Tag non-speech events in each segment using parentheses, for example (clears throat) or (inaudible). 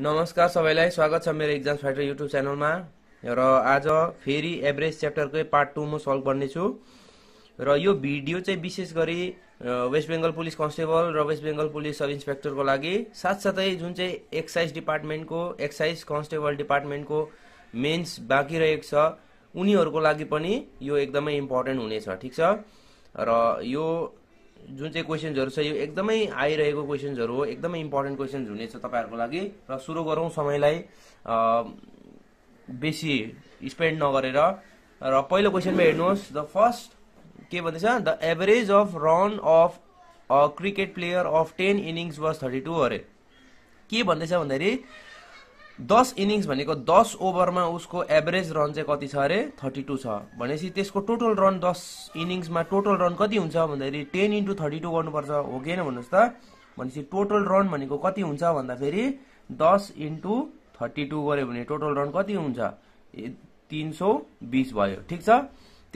नमस्कार सबैलाई स्वागत छ मेरो एक्जाम फाइटर युट्युब च्यानलमा र आज फेरि एभरेज च्याप्टरकै पार्ट टू म सल्भ गर्नेछु र यो भिडियो चाहिँ विशेष गरी वेस्ट बेङ्गल पुलिस कन्स्टेबल र वेस्ट बेङ्गल पुलिस सब इन्सपेक्टरको लागि साथसाथै जुन चाहिँ एक्साइज डिपार्टमेन्टको एक्साइज कन्स्टेबल डिपार्टमेन्टको मेन्स बाँकी रहेको छ उनीहरूको लागि पनि यो एकदमै इम्पोर्टेन्ट हुनेछ ठिक छ र यो जुन चाहिँ क्वेसन्सहरू छ यो एकदमै आइरहेको क्वेसन्सहरू हो एकदमै इम्पोर्टेन्ट क्वेसन्स हुनेछ तपाईँहरूको लागि र सुरु गरौँ समयलाई बेसी स्पेन्ड नगरेर र पहिलो क्वेसनमा हेर्नुहोस् द फर्स्ट के भन्दैछ the average of run of a cricket player of ten innings was thirty two अरे के भन्दैछ भन्दाखेरि दस इनिङ्स भनेको दस ओभरमा उसको एभरेज रन चाहिँ कति छ अरे थर्टी टू छ भनेपछि त्यसको टोटल रन दस इनिङ्समा टोटल रन कति हुन्छ भन्दाखेरि टेन इन्टु थर्टी टू गर्नुपर्छ हो होइन भन्नुहोस् त भनेपछि टोटल रन भनेको कति हुन्छ भन्दाखेरि दस इन्टु थर्टी टू गऱ्यो भने टोटल रन कति हुन्छ तिन सौ बिस भयो ठिक छ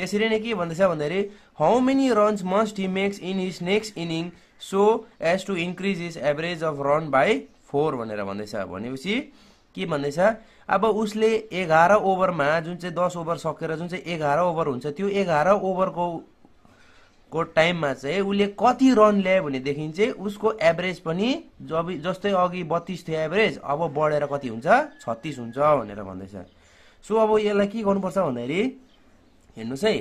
त्यसरी नै के भन्दैछ भन्दाखेरि how many runs must he makes in his next inning so as to increase his average of run by four भनेर भन्दैछ भनेपछि के भन्दैछ अब उसले एघार ओभरमा जुन चाहिँ दस ओभर सकेर जुन चाहिँ एघार ओभर हुन्छ त्यो एघार ओभरको को टाइममा चाहिँ उसले कति रन ल्यायो भनेदेखि चाहिँ उसको एभरेज पनि जब जस्तै अघि बत्तिस थियो एभरेज अब बढेर कति हुन्छ छत्तिस हुन्छ भनेर भन्दैछ सो अब यसलाई के गर्नुपर्छ भन्दाखेरि हेर्नुहोस् है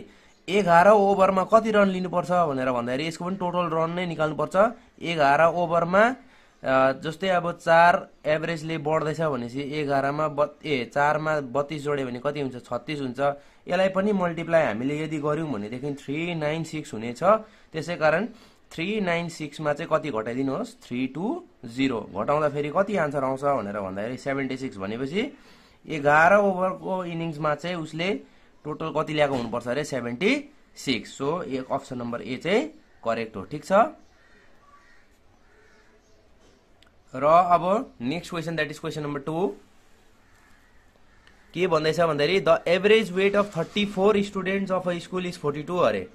एघार ओभरमा कति रन लिनुपर्छ भनेर भन्दाखेरि यसको पनि टोटल रन नै निकाल्नुपर्छ एघार ओभरमा जस्तै अब चार एभरेजले बढ्दैछ भनेपछि एघारमा बत् ए चारमा बत्तिस जोड्यो भने कति हुन्छ छत्तिस हुन्छ यसलाई पनि मल्टिप्लाई हामीले यदि गऱ्यौँ भनेदेखि थ्री नाइन सिक्स हुनेछ त्यसै कारण थ्री नाइन सिक्समा चाहिँ कति घटाइदिनुहोस् थ्री टू जिरो घटाउँदा फेरि कति आन्सर आउँछ भनेर भन्दाखेरि सेभेन्टी सिक्स भनेपछि एघार ओभरको इनिङ्समा चाहिँ उसले टोटल कति ल्याएको हुनुपर्छ अरे सेभेन्टी सिक्स सो एक अप्सन नम्बर ए चाहिँ करेक्ट हो ठिक छ र अब next question that is question number two के भन्दैछ भन्दाखेरि the average weight of thirty four students of a school is forty two अरे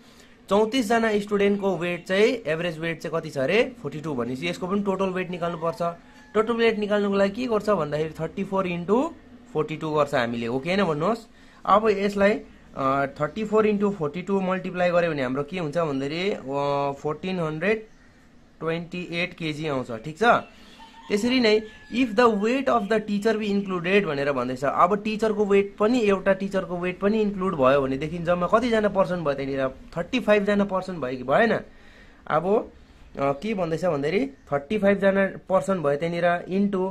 चौतिसजना स्टुडेन्टको वेट चाहिँ एभरेज वेट चाहिँ कति छ अरे फोर्टी टू भनेपछि यसको पनि टोटल वेट निकाल्नुपर्छ टोटल वेट निकाल्नुको लागि के गर्छ भन्दाखेरि thirty four into forty two गर्छ हामीले ओके कि होइन भन्नुहोस् अब यसलाई thirty four into forty two multiply गऱ्यो भने हाम्रो के हुन्छ भन्दाखेरि fourteen hundred twenty eight kg आउँछ ठिक छ त्यसरी नै if the weight of the teacher be included भनेर भन्दैछ अब टिचरको वेट पनि एउटा टिचरको वेट पनि इन्क्लुड भयो भनेदेखि जम्मा कतिजना पर्सन भयो त्यहाँनिर थर्टी फाइभजना पर्सन भयो कि भएन अब के भन्दैछ भन्दाखेरि थर्टी फाइभजना पर्सन भयो त्यहाँनिर इन्टु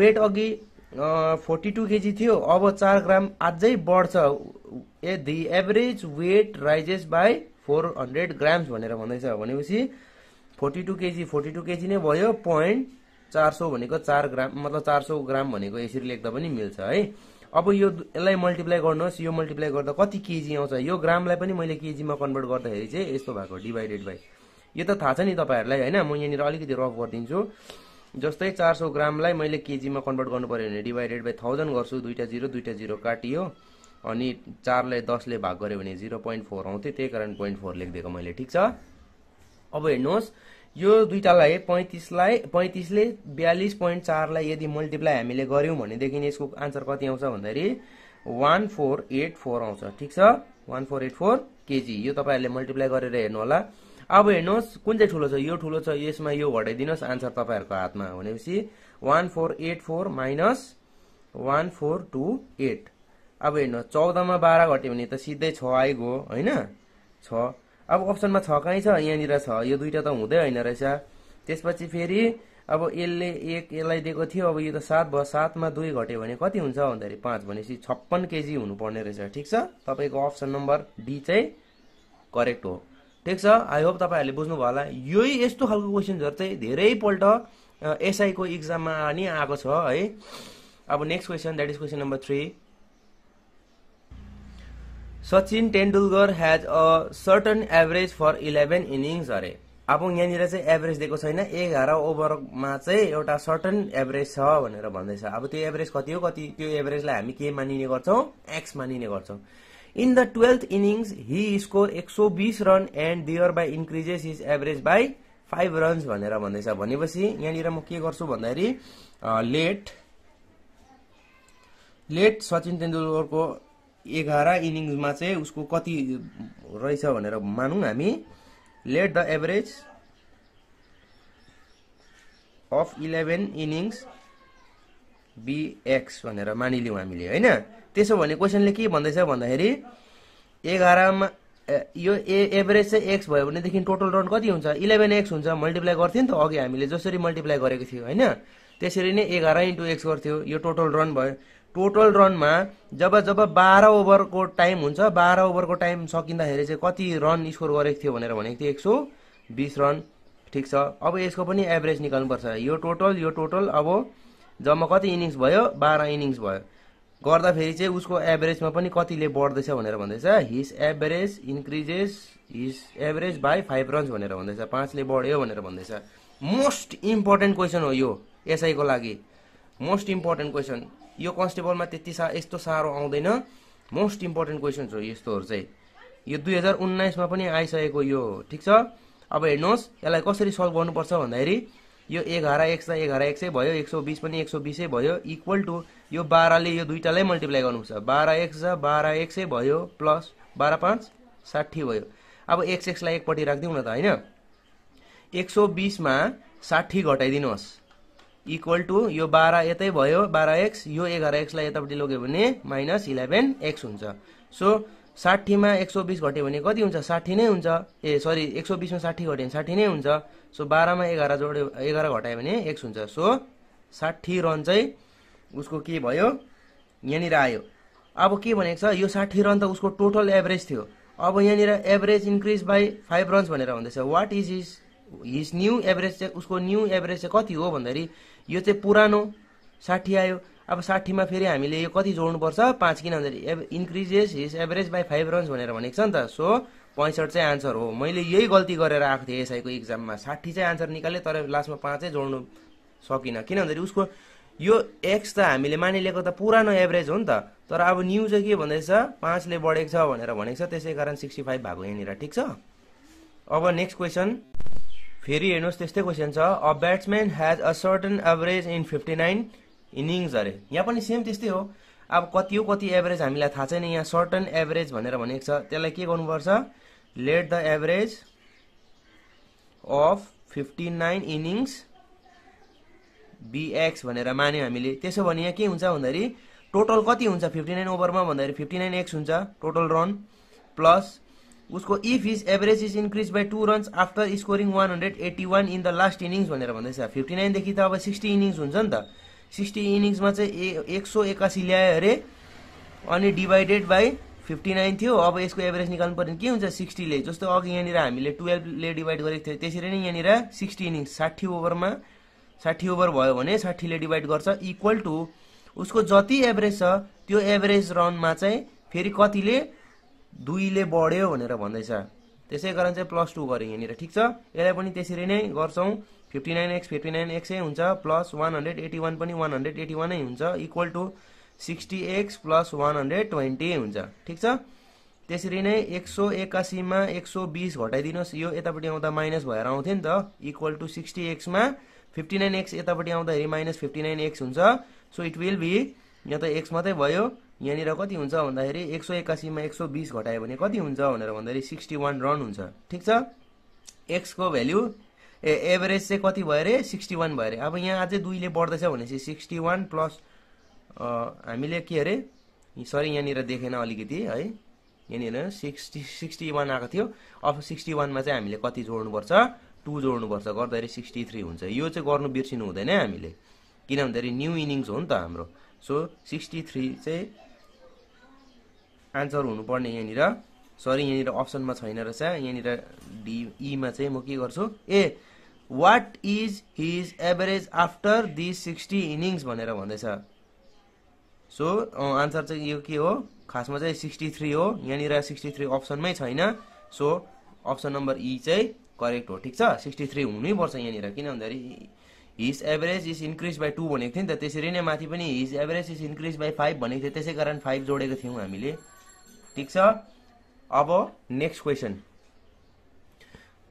वेट अघि फोर्टी टू केजी थियो अब चार ग्राम अझै बढ्छ uh the average weight rises by four hundred grams भनेर भन्दैछ भनेपछि forty two KG forty two KG नै भयो पोइन्ट चार सौ भनेको चार ग्राम मतलब चार सौ ग्राम भनेको यसरी लेख्दा पनि मिल्छ है अब यो यसलाई मल्टिप्लाई गर्नुहोस् यो मल्टिप्लाई गर्दा कति केजी आउँछ यो ग्रामलाई पनि मैले केजीमा कन्भर्ट गर्दाखेरि चाहिँ यस्तो भएको डिभाइडेड बाई यो त थाहा छ नि तपाईँहरूलाई होइन म यहाँनिर अलिकति रफ गरिदिन्छु जस्तै चार सौ ग्रामलाई मैले केजीमा कन्भर्ट गर्नु पऱ्यो भने डिभाइडेड बाई थाउजन्ड गर्छु दुइटा जिरो दुइटा जिरो काटियो अनि चारलाई दसले भाग गऱ्यो भने जिरो पोइन्ट फोर आउँथ्यो त्यही कारण पोइन्ट फोर लेखिदिएको मैले ठिक छ अब हेर्नुहोस् यो दुईवटालाई पैँतिसलाई पैँतिसले बयालिस पोइन्ट चारलाई यदि मल्टिप्लाई हामीले गऱ्यौँ भनेदेखि यसको आन्सर कति आउँछ भन्दाखेरि वान फोर एट फोर आउँछ ठिक छ one four eight four KG यो तपाईँहरूले मल्टिप्लाई गरेर हेर्नु होला अब हेर्नुहोस् कुन चाहिँ ठुलो छ यो ठुलो छ यसमा यो घटाइदिनुहोस् आन्सर तपाईँहरूको हातमा भनेपछि one four eight four minus one four two eight अब हेर्नुहोस् चौधमा बाह्र घट्यो भने त सिधै छ आइगयो होइन छ अब अप्सनमा छ कहीँ छ यहाँनिर छ यो दुईवटा त हुँदै होइन रहेछ त्यसपछि फेरि अब यसले एक यसलाई दिएको थियो अब यो त सात भयो सातमा दुई घट्यो भने कति हुन्छ भन्दाखेरि पाँच भनेपछि छप्पन केजी हुनुपर्ने रहेछ ठिक छ तपाईँको अप्सन नम्बर डी चाहिँ करेक्ट हो ठिक छ आई होप तपाईँहरूले बुझ्नुभयो होला यही यस्तो खालको क्वेसन्सहरू चाहिँ धेरैपल्ट एसआईको इक्जाममा नि आएको छ है अब next question that is question number three Sachin Tendulkar has a certain average for eleven innings अरे अब यहाँनिर चाहिँ एभरेज दिएको छैन एघार ओभरमा चाहिँ एउटा सर्टन एभरेज छ भनेर भन्दैछ अब त्यो एभरेज कति हो कति त्यो एभरेजलाई हामी के मानिने गर्छौँ एक्स मानिने गर्छौँ in the twelfth innings he score एक सौ बिस run and thereby increases his average by five runs भनेर भन्दैछ भनेपछि यहाँनिर म के गर्छु भन्दाखेरि लेट लेट सचिन तेन्दुलकरको एघार इनिङ्समा चाहिँ उसको कति रहेछ भनेर मानौँ हामी let the average of eleven innings be x भनेर मानिलियौँ हामीले होइन त्यसो भने क्वेसनले के भन्दैछ भन्दाखेरि एघारमा यो ए एभरेज चाहिँ एक्स भयो भनेदेखि टोटल रन कति हुन्छ इलेभेन एक्स हुन्छ मल्टिप्लाई गर्थ्यो नि त अघि हामीले जसरी मल्टिप्लाई गरेको थियो होइन त्यसरी नै एघार इन्टु एक्स गर्थ्यो यो टोटल रन भयो टोटल रनमा जब जब बाह्र ओभरको टाइम हुन्छ बाह्र ओभरको टाइम सकिँदाखेरि चाहिँ कति रन स्कोर गरेको थियो भनेर भनेको थियो एक सौ बिस रन ठिक छ अब यसको पनि एभरेज निकाल्नुपर्छ यो टोटल यो टोटल अब जम्मा कति इनिङ्स भयो बाह्र इनिङ्स भयो गर्दाखेरि चाहिँ उसको एभरेजमा पनि कतिले बढ्दैछ भनेर भन्दैछ his average increases his average by five runs भनेर भन्दैछ पाँचले बढ्यो भनेर भन्दैछ मोस्ट इम्पोर्टेन्ट क्वेसन हो यो एसआईको लागि मोस्ट इम्पोर्टेन्ट क्वेसन यो कन्स्टेबलमा त्यति सा यस्तो साह्रो आउँदैन मोस्ट इम्पोर्टेन्ट क्वेसन्स हो यस्तोहरू चाहिँ यो दुई हजार उन्नाइसमा पनि आइसकेको यो ठिक छ अब हेर्नुहोस् यसलाई कसरी सल्भ गर्नुपर्छ भन्दाखेरि यो एघार एक सय एघार सय भयो एक सौ बिस पनि एक सौ बिसै भयो इक्वल टु यो बाह्रले यो दुइटालाई मल्टिप्लाई गर्नुपर्छ बाह्र एक्स छ बाह्र एक सय भयो प्लस बाह्र पाँच साठी भयो अब एक्स एक्सलाई एकपट्टि राखिदिउँ न त होइन एक सौ बिसमा साठी घटाइदिनुहोस् इक्वल टु यो बाह्र यतै भयो बाह्र एक्स यो एघार एक्सलाई यतापट्टि लग्यो भने माइनस इलेभेन एक्स हुन्छ सो साठीमा एक सौ बिस घट्यो भने कति हुन्छ साठी नै हुन्छ ए सरी एक सौ बिसमा साठी घट्यो भने साठी नै हुन्छ सो बाह्रमा एघार जोड्यो एघार घटायो भने एक्स हुन्छ सो साठी रन चाहिँ उसको के भयो यहाँनिर आयो अब के भनेको छ यो साठी रन त उसको टोटल एभरेज थियो अब यहाँनिर average increase by five runs भनेर हुँदैछ what is is his new average चाहिँ उसको न्यू एभरेज चाहिँ कति हो भन्दाखेरि यो चाहिँ पुरानो साठी आयो अब साठीमा फेरि हामीले यो कति जोड्नुपर्छ पाँच किन भन्दाखेरि एभ increases his average by five runs भनेर भनेको छ नि त सो पैँसठ चाहिँ आन्सर हो मैले यही गल्ती गरेर आएको थिएँ एसआईको इक्जाममा साठी चाहिँ आन्सर निकालेँ तर लास्टमा पाँचै जोड्नु सकिनँ किन भन्दाखेरि उसको यो एक्स त हामीले मानिलिएको त पुरानो एभरेज हो नि त तर अब न्यू चाहिँ के भन्दैछ पाँचले बढेको छ भनेर भनेको छ त्यसै कारण सिक्सटी फाइभ भएको यहाँनिर ठिक छ अब नेक्स्ट क्वेसन फेरि हेर्नुहोस् त्यस्तै क्वेसन छ a batsman has a certain average in fifty nine innings अरे यहाँ पनि सेम त्यस्तै हो अब कति हो कति एभरेज हामीलाई थाहा छैन यहाँ सर्टन एभरेज भनेर भनेको छ त्यसलाई के गर्नुपर्छ let the average of fifty nine innings be x भनेर मान्यो हामीले त्यसो भने यहाँ के हुन्छ भन्दाखेरि टोटल कति हुन्छ फिफ्टी नाइन ओभरमा भन्दाखेरि फिफ्टी नाइन एक्स हुन्छ टोटल रन प्लस उसको if is average is increase by two runs after scoring one hundred eighty one in the last innings भनेर भन्दैछ फिफ्टी नाइनदेखि त अब सिक्सटी इनिङ्स हुन्छ नि त सिक्सटी इनिङ्समा चाहिँ ए एक सौ एकासी ल्यायो अरे अनि डिभाइडेड बाई फिफ्टी नाइन थियो अब यसको एभरेज निकाल्नु भने के हुन्छ सिक्सटीले जस्तो अघि यहाँनिर हामीले टुवेल्भले डिभाइड गरेको थियो त्यसरी नै यहाँनिर सिक्सटी इनिङ्स साठी ओभरमा साठी ओभर भयो भने साठीले डिभाइड गर्छ इक्वल टु उसको जति एभरेज छ त्यो एभरेज रनमा चाहिँ फेरि कतिले दुईले बढ्यो भनेर भन्दैछ त्यसै कारण चाहिँ प्लस टू गऱ्यो यहाँनिर ठिक छ यसलाई पनि त्यसरी नै गर्छौँ fifty nine x fifty nine एक्सै हुन्छ plus one hundred eighty one पनि वान हन्ड्रेड एटी वानै हुन्छ equal to sixty x plus one hundred twenty हुन्छ ठिक छ त्यसरी नै एक सौ एकासीमा एक सौ बिस घटाइदिनुहोस् यो यतापट्टि आउँदा माइनस भएर आउँथ्यो नि त इक्वल टु सिक्सटी एक्समा फिफ्टी नाइन एक्स यतापट्टि आउँदाखेरि माइनस फिफ्टी नाइन एक्स हुन्छ सो इट विल बी यहाँ त एक्स मात्रै भयो यहाँनिर कति हुन्छ भन्दाखेरि एक सौ एक्कासीमा एक सौ बिस घटायो भने कति हुन्छ भनेर भन्दाखेरि सिक्सटी वान रन हुन्छ ठिक छ एक्सको भेल्यु ए एभरेज चाहिँ कति भयो अरे सिक्सटी वान भयो अरे अब यहाँ अझै दुईले बढ्दैछ भनेपछि सिक्सटी वान प्लस हामीले के अरे सरी यहाँनिर देखेन अलिकति है यहाँनिर सिक्सटी सिक्सटी वान आएको थियो अब सिक्सटी वानमा चाहिँ हामीले कति जोड्नुपर्छ टू जोड्नुपर्छ गर्दाखेरि सिक्सटी थ्री हुन्छ यो चाहिँ गर्नु बिर्सिनु हुँदैन हामीले किन भन्दाखेरि न्यू इनिङ्स हो नि त हाम्रो सो सिक्सटी थ्री चाहिँ आन्सर हुनुपर्ने यहाँनिर सरी यहाँनिर अप्सनमा छैन रहेछ यहाँनिर डी ईमा चाहिँ म के गर्छु uh what is his average after the sixty innings भनेर भन्दैछ सो आन्सर चाहिँ यो के हो खासमा चाहिँ सिक्सटी थ्री हो यहाँनिर सिक्सटी थ्री अप्सनमै छैन so option number E e चाहिँ करेक्ट हो ठिक छ सिक्सटी थ्री हुनैपर्छ यहाँनिर किन भन्दाखेरि his average is increase by two भनेको थियो नि त त्यसरी नै माथि पनि his average is increase by five भनेको थियो त्यसै कारण फाइभ जोडेको थियौँ हामीले ठिक छ अब नेक्स्ट क्वेसन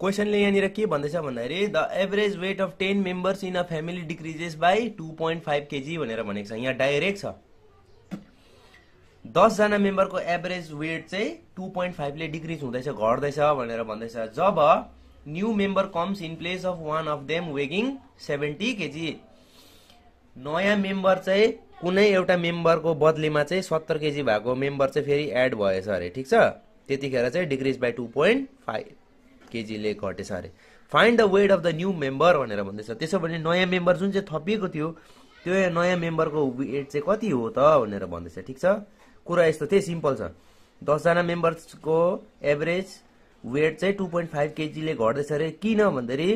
क्वेसनले यहाँनिर के भन्दैछ भन्दाखेरि the average weight of ten members in a family decreases by two point five KG भनेर भनेको छ यहाँ डाइरेक्ट छ दसजना मेम्बरको एभरेज वेट चाहिँ टू पोइन्ट फाइभले डिक्रिज हुँदैछ घट्दैछ भनेर भन्दैछ जब new member comes in place of one of them वेगिङ सेभेन्टी केजी नयाँ मेम्बर चाहिँ कुनै एउटा मेम्बरको बदलीमा चाहिँ सत्तर केजी भएको मेम्बर चाहिँ फेरि एड भएछ अरे ठिक छ त्यतिखेर चाहिँ decrease by two point five केजीले घटेछ अरे find the weight of the new member भनेर भन्दैछ त्यसो भने नयाँ मेम्बर जुन चाहिँ थपिएको थियो त्यो नयाँ मेम्बरको वेट चाहिँ कति हो त भनेर भन्दैछ ठिक छ कुरा यस्तो थिएँ सिम्पल छ दसजना मेम्बर्सको एभरेज वेट चाहिँ टू पोइन्ट फाइभ केजीले घट्दैछ अरे किन भन्दाखेरि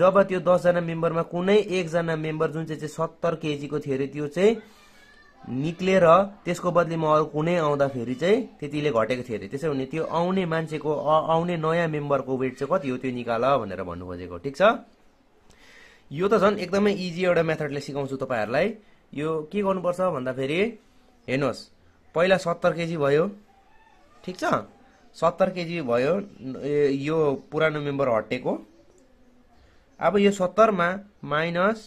जब त्यो दसजना मेम्बरमा कुनै एकजना मेम्बर जुन चाहिँ सत्तर केजीको थियो अरे त्यो चाहिँ निक्लेर त्यसको बदली म अरू कुनै आउँदाखेरि चाहिँ त्यतिले घटेको थियो अरे त्यसो भने त्यो आउने मान्छेको आउने नयाँ मेम्बरको वेट चाहिँ कति हो त्यो निकाल भनेर भन्नु खोजेको ठिक छ यो त झन् एकदमै इजी एउटा मेथडले सिकाउँछु तपाईँहरूलाई यो के गर्नुपर्छ भन्दाखेरि हेर्नुहोस् पहिला सत्तर केजी भयो ठिक छ सत्तर केजी भयो यो पुरानो मेम्बर हटेको अब यो सत्तरमा minus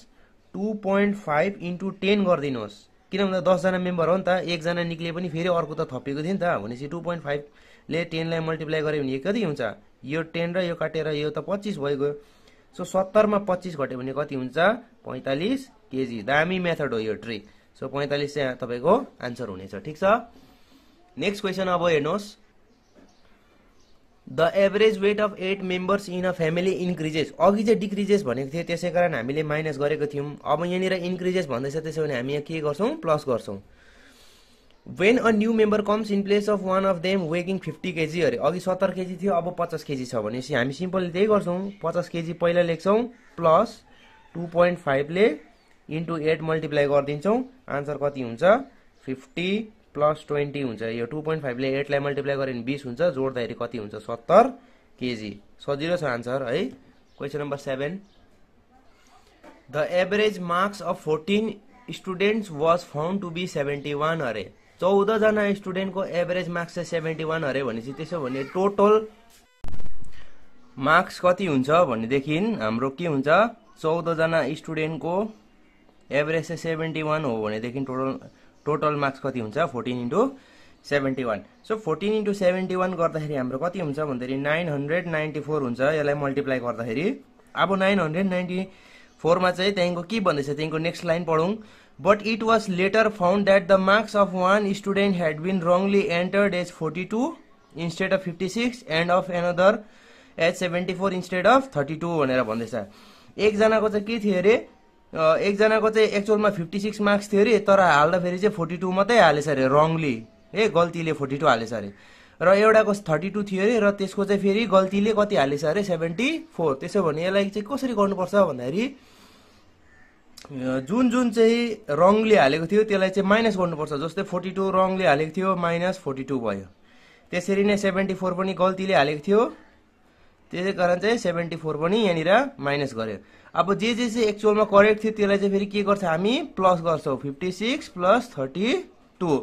two point five into ten गरिदिनुहोस् किनभने दसजना मेम्बर हो नि त एकजना निक्लिए पनि फेरि अर्को त थपेको थियो नि त भनेपछि टु पोइन्ट फाइभले टेनलाई मल्टिप्लाई गऱ्यो भने कति हुन्छ यो टेन र यो काटेर यो त पच्चिस भइगयो सो सत्तरमा पच्चिस घट्यो भने कति हुन्छ पैँतालिस केजी दामी मेथड हो यो ट्रिक सो पैँतालिस चाहिँ तपाईँको आन्सर हुनेछ ठिक छ नेक्स्ट क्वेसन अब हेर्नुहोस् the average weight of eight members in a family increases अघि चाहिँ डिक्रिजेस भनेको थियो त्यसै कारण हामीले माइनस गरेको थियौँ अब यहाँनिर इन्क्रिजेस भन्दैछ त्यसो भने हामी यहाँ के गर्छौँ प्लस गर्छौँ when a new member comes in place of one of them वेकिङ फिफ्टी केजी अरे अघि सत्तर केजी थियो अब पचास केजी छ भनेपछि हामी सिम्पल त्यही गर्छौँ पचास केजी पहिला लेख्छौँ प्लस टू पोइन्ट फाइभले इन्टु एट मल्टिप्लाई गरिदिन्छौँ आन्सर कति हुन्छ फिफ्टी प्लस ट्वेन्टी हुन्छ यो टू पोइन्ट फाइभले एटलाई मल्टिप्लाई गऱ्यो भने बिस हुन्छ जोड्दाखेरि कति हुन्छ सत्तर केजी सजिलो छ आन्सर है question number seven the average marks of fourteen students was found to be seventy one अरे चौधजना स्टुडेन्टको एभरेज मार्क्स चाहिँ सेभेन्टी वान अरे भनेपछि त्यसो भने टोटल मार्क्स कति हुन्छ भनेदेखि हाम्रो के हुन्छ चौधजना स्टुडेन्टको एभरेज चाहिँ सेभेन्टी वान हो भनेदेखि टोटल टोटल मार्क्स कति हुन्छ fourteen into seventy one so fourteen into seventy one गर्दाखेरि हाम्रो कति हुन्छ भन्दाखेरि नाइन हन्ड्रेड नाइन्टी फोर हुन्छ यसलाई मल्टिप्लाई गर्दाखेरि अब नाइन हन्ड्रेड नाइन्टी फोरमा चाहिँ त्यहाँदेखिको के भन्दैछ त्यहाँदेखिको नेक्स्ट लाइन पढौँ but it was later found that the marks of one student had been wrongly entered as forty two instead of fifty six and of another as seventy four instead of thirty two भनेर भन्दैछ एकजनाको चाहिँ के थियो अरे एकजनाको चाहिँ एक्चुअलमा fifty six marks थियो अरे तर हाल्दाखेरि चाहिँ फोर्टी टू मात्रै हालेछ अरे रङली ए गल्तीले फोर्टी टू हालेछ अरे र एउटाको थर्टी टू थियो अरे र त्यसको चाहिँ फेरि गल्तीले कति हालेछ अरे सेभेन्टी फोर त्यसो भने यसलाई चाहिँ कसरी गर्नुपर्छ भन्दाखेरि जुन जुन चाहिँ रङले हालेको थियो त्यसलाई चाहिँ माइनस गर्नुपर्छ जस्तै फोर्टी टू रङले हालेको थियो माइनस फोर्टी टू भयो त्यसरी नै सेभेन्टी फोर पनि गल्तीले हालेको थियो त्यसै कारण चाहिँ सेभेन्टी फोर पनि यहाँनिर माइनस गर्यो अब जे जे चाहिँ एक्चुअलमा करेक्ट थियो त्यसलाई चाहिँ फेरि के गर्छ हामी प्लस गर्छौँ fifty six plus thirty two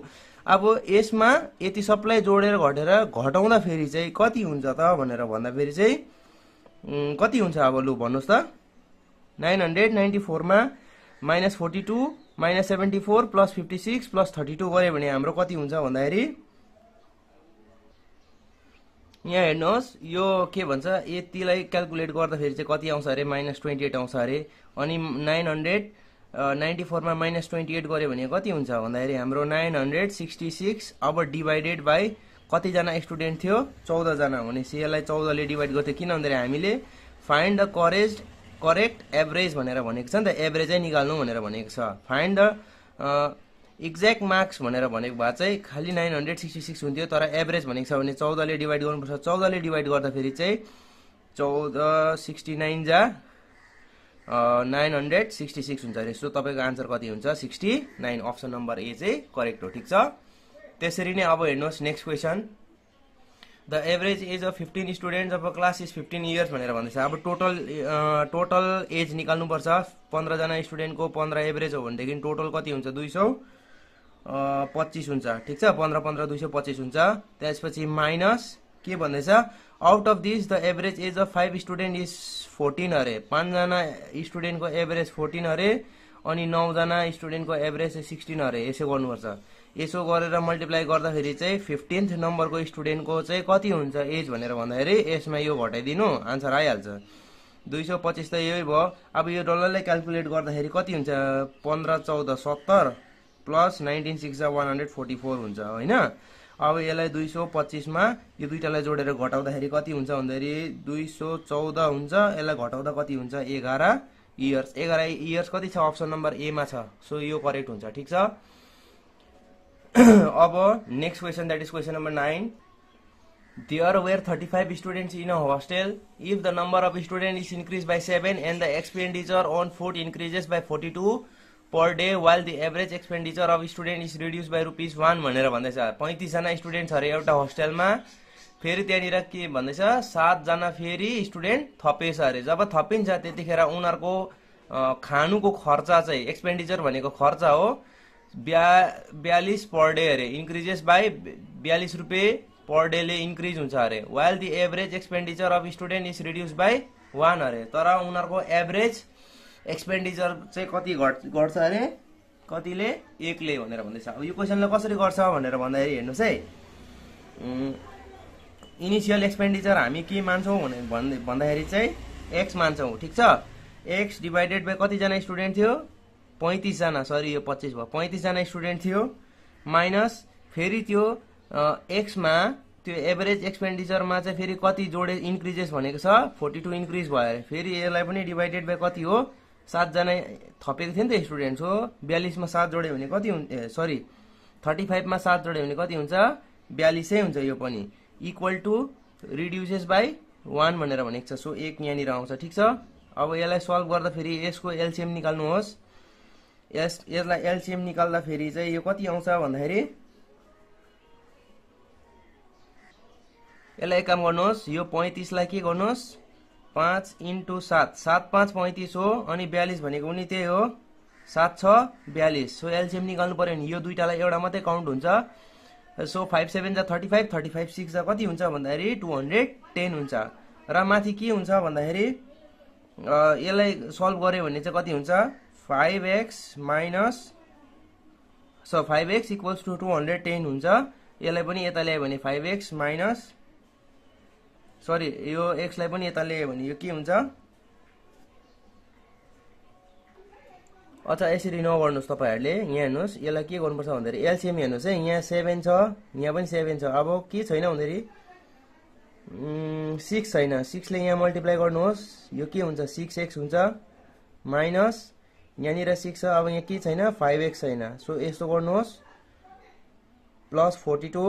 अब यसमा यति सबलाई जोडेर घटेर घटाउँदाखेरि चाहिँ कति हुन्छ त भनेर भन्दाखेरि चाहिँ कति हुन्छ अब लु भन्नुहोस् त नाइन हन्ड्रेड नाइन्टी फोरमा minus forty two minus seventy four plus fifty six plus thirty two गऱ्यो भने हाम्रो कति हुन्छ भन्दाखेरि यहाँ हेर्नुहोस् यो के भन्छ यतिलाई क्यालकुलेट गर्दाखेरि चाहिँ कति आउँछ अरे माइनस ट्वेन्टी एट आउँछ अरे अनि नाइन हन्ड्रेड नाइन्टी फोरमा माइनस ट्वेन्टी एट गऱ्यो भने कति हुन्छ भन्दाखेरि हाम्रो नाइन हन्ड्रेड सिक्सटी सिक्स अब डिभाइडेड बाई कतिजना स्टुडेन्ट थियो चौधजना भनेपछि यसलाई चौधले डिभाइड गर्थ्यो किन भन्दाखेरि हामीले फाइन्ड द करेज करेक्ट एभरेज भनेर भनेको छ नि त एभरेजै निकाल्नु भनेर भनेको छ फाइन्ड द एक्ज्याक्ट मार्क्स भनेर भनेको भए चाहिँ खालि नाइन हन्ड्रेड सिक्सटी सिक्स हुन्थ्यो तर एभरेज भनेको छ भने चौधले डिभाइड गर्नुपर्छ चौधले डिभाइड गर्दाखेरि चाहिँ चौध सिक्सटी नाइन जा नाइन हन्ड्रेड सिक्सटी सिक्स हुन्छ अरे सो तपाईँको आन्सर कति हुन्छ sixty nine option number A चाहिँ करेक्ट हो ठिक छ त्यसरी नै अब हेर्नुहोस् next question the average age of fifteen student अब क्लास इज फिफ्टिन इयर्स भनेर भन्दैछ अब टोटल टोटल एज निकाल्नुपर्छ पन्ध्रजना स्टुडेन्टको पन्ध्र एभरेज हो भनेदेखि टोटल कति हुन्छ दुई सौ पच्चिस हुन्छ ठिक छ पन्ध्र पन्ध्र दुई सय पच्चिस हुन्छ त्यसपछि माइनस के भन्दैछ out of this the average age of five student is fourteen अरे पाँचजना स्टुडेन्टको एभरेज फोर्टिन अरे अनि नौजना स्टुडेन्टको एभरेज सिक्सटिन अरे यसो गर्नुपर्छ यसो गरेर मल्टिप्लाई गर्दाखेरि चाहिँ फिफ्टिन्थ नम्बरको स्टुडेन्टको चाहिँ कति हुन्छ एज भनेर भन्दाखेरि यसमा यो घटाइदिनु आन्सर आइहाल्छ दुई सौ पच्चिस त यही भयो अब यो डलरलाई क्यालकुलेट गर्दाखेरि कति हुन्छ पन्ध्र चौध सत्तर plus nineteen six one hundred forty four हुन्छ होइन अब यसलाई दुई सौ पच्चिसमा यो दुइटालाई जोडेर घटाउँदाखेरि कति हुन्छ भन्दाखेरि दुई सौ चौध हुन्छ यसलाई घटाउँदा कति हुन्छ एघार इयर्स एघार इयर्स कति छ अप्सन नम्बर एमा छ सो यो करेक्ट हुन्छ ठिक छ (clears throat) अब next question that is question number nine there were thirty five students in a hostel if the number of student is increase by seven and the expenditure on food increases by forty two per day while the average expenditure of student is reduce by rupees one भनेर भन्दैछ पैँतिसजना student छ अरे एउटा होस्टेलमा फेरि त्यहाँनिर के भन्दैछ सातजना फेरि स्टुडेन्ट थपेछ अरे जब थपिन्छ त्यतिखेर उनीहरूको खानुको खर्च चाहिँ एक्सपेन्डिचर भनेको खर्च हो ब्या ब्यालिस पर डे अरे इन्क्रिजेस बाई ब्यालिस रुपियाँ पर डेले इन्क्रिज हुन्छ अरे while the average expenditure of student is reduce by one अरे तर उनीहरूको एभरेज एक्सपेन्डिचर चाहिँ कति घट गर्छ अरे कतिले एकले भनेर भन्दैछ अब यो क्वेसनलाई कसरी गर्छ भनेर भन्दाखेरि हेर्नुहोस् है इनिसियल एक्सपेन्डिचर हामी के मान्छौँ भने भन्दै भन्दाखेरि चाहिँ एक्स मान्छौँ ठिक छ एक्स डिभाइडेड बाई कतिजना स्टुडेन्ट थियो पैँतिसजना सरी यो पच्चिस भयो पैँतिसजना स्टुडेन्ट थियो माइनस फेरि त्यो एक्समा त्यो एभरेज एक्सपेन्डिचरमा चाहिँ फेरि कति जोडे इन्क्रिजेस भनेको छ फोर्टी टू इन्क्रिज भयो अरे फेरि यसलाई पनि डिभाइडेड बाई कति हो सातजना थपेको थियो नि त स्टुडेन्ट्स हो बयालिसमा सात जोड्यो भने कति हुन्छ सरी थर्टी फाइभमा सात जोड्यो भने कति हुन्छ बयालिसै हुन्छ यो पनि equal to reduces by one भनेर भनेको छ सो एक यहाँनिर आउँछ ठिक छ अब यसलाई सल्भ गर्दा फेरि यसको एलसिएम निकाल्नुहोस् यस यसलाई एलसिएम निकाल्दाखेरि चाहिँ यो कति आउँछ भन्दाखेरि यसलाई एक काम गर्नुहोस् यो पैँतिसलाई के गर्नुहोस् पाँच इन्टु सात सात पाँच पैँतिस हो अनि बयालिस भनेको पनि त्यही हो सात छ बयालिस सो एलसिएम निकाल्नु पऱ्यो भने यो दुइटालाई एउटा मात्रै काउन्ट हुन्छ सो फाइभ सेभेन जा thirty five thirty five six जा कति हुन्छ भन्दाखेरि टू हन्ड्रेड टेन हुन्छ र माथि के हुन्छ भन्दाखेरि यसलाई सल्भ गऱ्यो भने चाहिँ कति हुन्छ five x minus so five x equals to two hundred ten हुन्छ यसलाई पनि यता ल्यायो भने फाइभ एक्स माइनस सरी यो एक्सलाई पनि यता ल्यायो भने यो के हुन्छ अच्छा यसरी नगर्नुहोस् तपाईँहरूले यहाँ हेर्नुहोस् यसलाई के गर्नुपर्छ भन्दाखेरि एलसिएम हेर्नुहोस् है यहाँ सेभेन छ यहाँ पनि सेभेन छ अब के छैन भन्दाखेरि सिक्स छैन सिक्सले यहाँ मल्टिप्लाई गर्नुहोस् यो के हुन्छ सिक्स एक्स हुन्छ माइनस यहाँनिर सिक्स छ अब यहाँ के छैन फाइभ एक्स छैन सो यस्तो गर्नुहोस् प्लस फोर्टी टू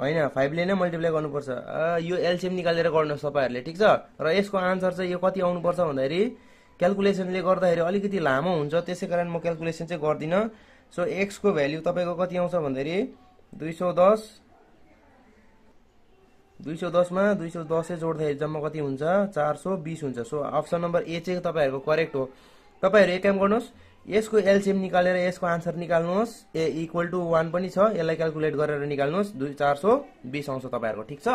होइन फाइभले नै मल्टिप्लाई गर्नुपर्छ यो एलसिएम निकालेर गर्नुहोस् तपाईँहरूले ठिक छ र यसको आन्सर चाहिँ यो कति आउनुपर्छ भन्दाखेरि क्यालकुलेसनले गर्दाखेरि अलिकति लामो हुन्छ त्यसै कारण म क्यालकुलेसन चाहिँ गर्दिनँ सो एक्सको भ्याल्यु तपाईँको कति आउँछ भन्दाखेरि दुई सौ दस दुई सौ दसमा दुई सौ दसै जोड्दाखेरि जम्मा कति हुन्छ चार सौ बिस हुन्छ सो अप्सन नम्बर ए चाहिँ तपाईँहरूको करेक्ट हो तपाईँहरू एक काम गर्नुहोस् यसको एलसिएम निकालेर यसको आन्सर निकाल्नुहोस् ए इक्वल टु वान पनि छ यसलाई क्यालकुलेट गरेर निकाल्नुहोस् दुई चार सौ बिस आउँछ तपाईँहरूको ठिक छ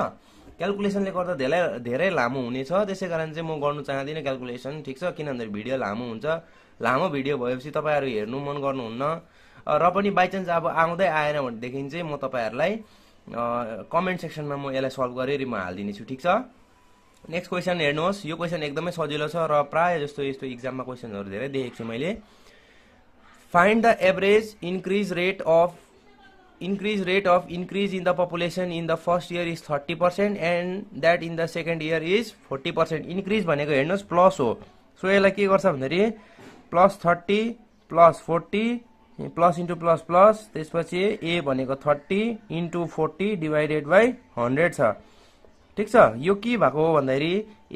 क्यालकुलेसनले गर्दा धेरै धेरै लामो हुनेछ त्यसै कारण चाहिँ म गर्नु चाहदिनँ क्यालकुलेसन ठिक छ किनभने भिडियो लामो हुन्छ लामो भिडियो भएपछि तपाईँहरू हेर्नु मन गर्नुहुन्न र पनि बाइचान्स अब आउँदै आएन भनेदेखि चाहिँ म तपाईँहरूलाई कमेन्ट सेक्सनमा म यसलाई सल्भ गरेर म हालिदिनेछु ठिक छ नेक्स्ट क्वेसन हेर्नुहोस् यो क्वेसन एकदमै सजिलो छ र प्रायः जस्तो यस्तो इक्जाममा क्वेसनहरू धेरै देखेको छु मैले find the average increase rate of increase rate of increase in the population in the first year is 30 and that in the second year is 40 percent increase भनेको हेर्नुहोस् प्लस हो सो यसलाई के गर्छ भन्दाखेरि plus thirty plus forty plus into plus plus त्यसपछि A भनेको thirty into forty divided by hundred छ ठिक छ यो के भएको हो भन्दाखेरि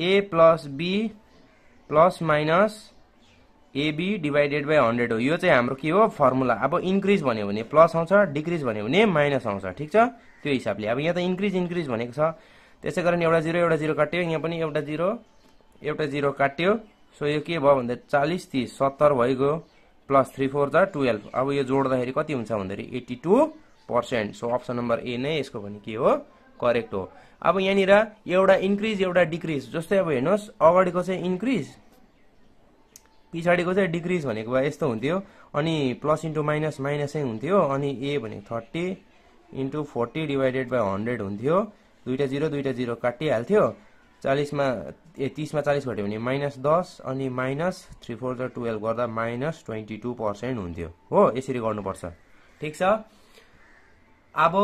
A plus B plus minus AB divided by hundred हो यो चाहिँ हाम्रो के हो फर्मुला अब इन्क्रिज भन्यो भने प्लस आउँछ डिक्रिज भन्यो भने माइनस आउँछ ठिक छ त्यो हिसाबले अब यहाँ त इन्क्रिज इन्क्रिज भनेको छ त्यसै कारण एउटा जिरो एउटा जिरो काट्यो यहाँ पनि एउटा जिरो एउटा जिरो काट्यो सो यो के भयो भन्दा चालिस तिस सत्तर भइगयो प्लस थ्री फोर त टुवेल्भ अब यो जोड्दाखेरि कति हुन्छ भन्दाखेरि eighty two percent so option number A नै यसको भने के हो करेक्ट हो अब यहाँनिर एउटा इन्क्रिज एउटा डिक्रिज जस्तै अब हेर्नुहोस् अगाडिको चाहिँ इन्क्रिज पछाडिको चाहिँ डिक्रिज भनेको भए यस्तो हुन्थ्यो अनि प्लस इन्टु माइनस माइनसै हुन्थ्यो अनि ए भनेको thirty into forty divided by hundred हुन्थ्यो दुईवटा जिरो दुईवटा जिरो काटिहाल्थ्यो चालिसमा ए तिसमा चालिस घट्यो भने माइनस दस अनि माइनस थ्री फोर र टुवेल्भ गर्दा माइनस ट्वेन्टी टू पर्सेन्ट हुन्थ्यो हो यसरी गर्नुपर्छ ठिक छ अब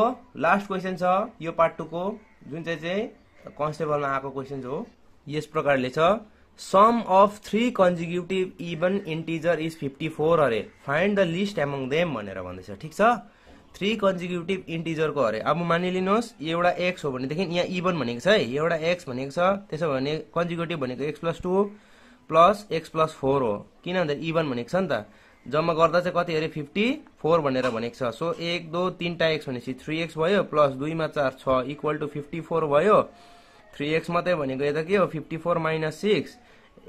लास्ट क्वेसन छ यो पार्ट टूको जुन चाहिँ चाहिँ कन्स्टेबलमा आएको क्वेसन हो यस प्रकारले छ sum of three consecutive even integer is fifty four अरे find the least among them भनेर भन्दैछ ठिक छ थ्री कन्जिक्युटिभ इन्टिजरको अरे अब मानिलिनुहोस् एउटा एक्स हो भनेदेखि यहाँ इभन भनेको छ है एउटा एक्स भनेको छ त्यसो भने कन्जिक्युटिभ भनेको x plus two plus x plus four हो किन भन्दा इभन भनेको छ नि त जम्मा गर्दा चाहिँ कति अरे फिफ्टी फोर भनेर भनेको छ सो एक दो तिनवटा एक्स भनेपछि थ्री एक्स भयो प्लस दुईमा चार छ इक्वल टु फिफ्टी फोर भयो थ्री एक्स मात्रै भनेको यता के हो fifty four minus six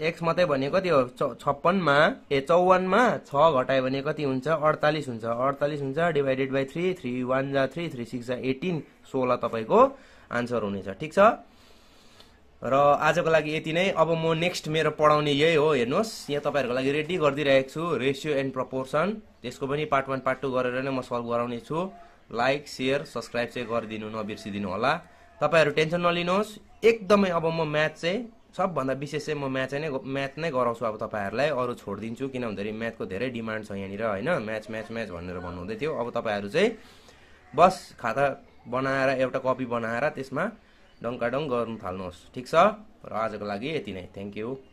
x मात्रै भने कति हो छप्पनमा ए चौवन्नमा छ घटायो भने कति हुन्छ अडतालिस हुन्छ अडतालिस हुन्छ divided by three three one जा थ्री थ्री सिक्स जा एटिन सोह्र तपाईँको आन्सर हुनेछ ठिक छ र आजको लागि यति नै अब म नेक्स्ट मेरो पढाउने यही हो हेर्नुहोस् यहाँ तपाईँहरूको लागि रेडी गरिदिइरहेको छु रेसियो एन्ड प्रपोर्सन त्यसको पनि पार्ट वान पार्ट टू गरेर नै म सल्भ गराउने छु लाइक सेयर सब्सक्राइब चाहिँ गरिदिनु नबिर्सिदिनु होला तपाईँहरू टेन्सन नलिनुहोस् एकदमै अब म म्याथ चाहिँ सबभन्दा विशेष चाहिँ म म्याच नै म्याथ नै गराउँछु अब तपाईँहरूलाई अरू छोडिदिन्छु किन भन्दाखेरि म्याथको धेरै डिमान्ड छ यहाँनिर होइन म्याच म्याच म्याच भनेर भन्नुहुँदै थियो अब तपाईँहरू चाहिँ बस खाता बनाएर एउटा कपी बनाएर त्यसमा डङ्काडङ गर्नु थाल्नुहोस् ठिक छ र आजको लागि यति नै थ्याङ्क यू